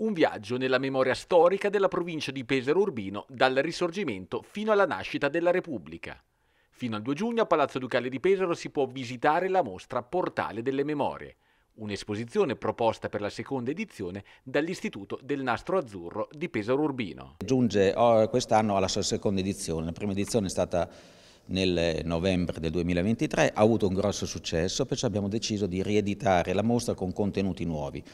Un viaggio nella memoria storica della provincia di Pesaro Urbino dal Risorgimento fino alla nascita della Repubblica. Fino al 2 giugno a Palazzo Ducale di Pesaro si può visitare la mostra Portale delle Memorie, un'esposizione proposta per la seconda edizione dall'Istituto del Nastro Azzurro di Pesaro Urbino. Giunge oh, quest'anno alla sua seconda edizione, la prima edizione è stata nel novembre del 2023, ha avuto un grosso successo, perciò abbiamo deciso di rieditare la mostra con contenuti nuovi.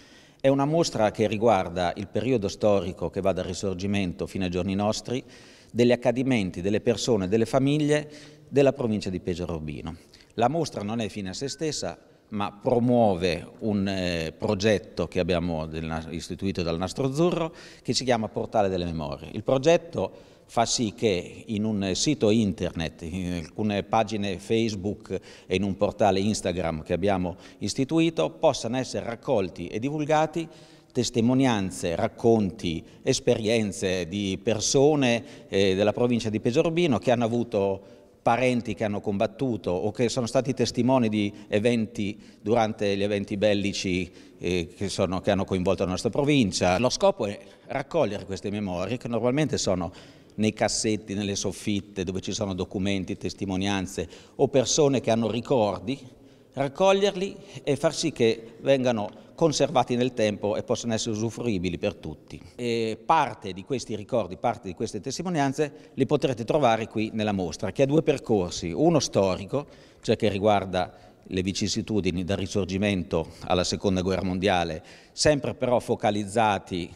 È una mostra che riguarda il periodo storico che va dal risorgimento fino ai giorni nostri, degli accadimenti, delle persone, delle famiglie della provincia di Pesaro Urbino. La mostra non è fine a se stessa, ma promuove un eh, progetto che abbiamo del, istituito dal Nastro Azzurro che si chiama Portale delle Memorie. Il progetto fa sì che in un sito internet, in alcune pagine Facebook e in un portale Instagram che abbiamo istituito possano essere raccolti e divulgati testimonianze, racconti, esperienze di persone eh, della provincia di Pesorbino che hanno avuto parenti che hanno combattuto o che sono stati testimoni di eventi durante gli eventi bellici eh, che, sono, che hanno coinvolto la nostra provincia. Lo scopo è raccogliere queste memorie che normalmente sono nei cassetti, nelle soffitte dove ci sono documenti, testimonianze o persone che hanno ricordi, raccoglierli e far sì che vengano conservati nel tempo e possono essere usufruibili per tutti. E parte di questi ricordi, parte di queste testimonianze li potrete trovare qui nella mostra, che ha due percorsi, uno storico, cioè che riguarda le vicissitudini dal risorgimento alla seconda guerra mondiale, sempre però focalizzati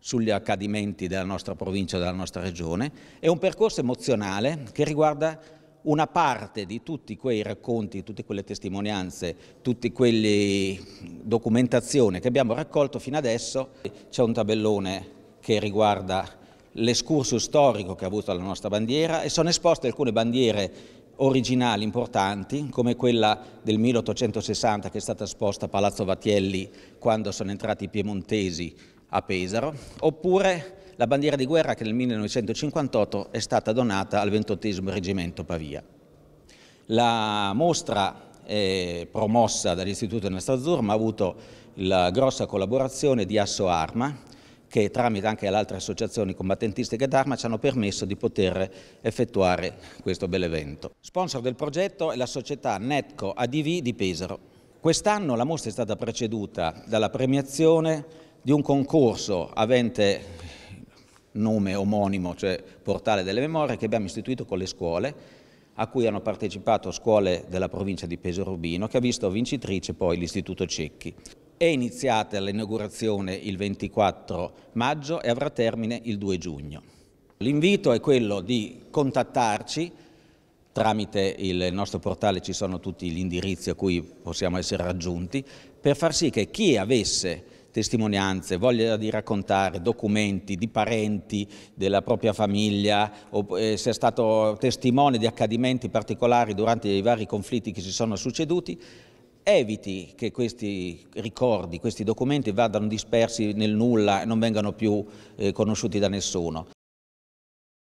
sugli accadimenti della nostra provincia, della nostra regione, e un percorso emozionale che riguarda una parte di tutti quei racconti, tutte quelle testimonianze, tutte quelle documentazioni che abbiamo raccolto fino adesso. C'è un tabellone che riguarda l'escursus storico che ha avuto la nostra bandiera e sono esposte alcune bandiere originali importanti come quella del 1860 che è stata esposta a Palazzo Vattielli quando sono entrati i piemontesi a Pesaro oppure la bandiera di guerra che nel 1958 è stata donata al 28 Reggimento Pavia. La mostra è eh, promossa dall'Istituto della Stazzur ma ha avuto la grossa collaborazione di Asso Arma che tramite anche le altre associazioni combattentistiche d'arma ci hanno permesso di poter effettuare questo bel evento. Sponsor del progetto è la società Netco ADV di Pesaro. Quest'anno la mostra è stata preceduta dalla premiazione di un concorso avente nome omonimo, cioè portale delle memorie, che abbiamo istituito con le scuole, a cui hanno partecipato scuole della provincia di Pesaro che ha visto vincitrice poi l'Istituto Cecchi. È iniziata l'inaugurazione il 24 maggio e avrà termine il 2 giugno. L'invito è quello di contattarci tramite il nostro portale ci sono tutti gli indirizzi a cui possiamo essere raggiunti, per far sì che chi avesse testimonianze, voglia di raccontare documenti di parenti, della propria famiglia, o, eh, sia stato testimone di accadimenti particolari durante i vari conflitti che si sono succeduti, eviti che questi ricordi, questi documenti vadano dispersi nel nulla e non vengano più eh, conosciuti da nessuno.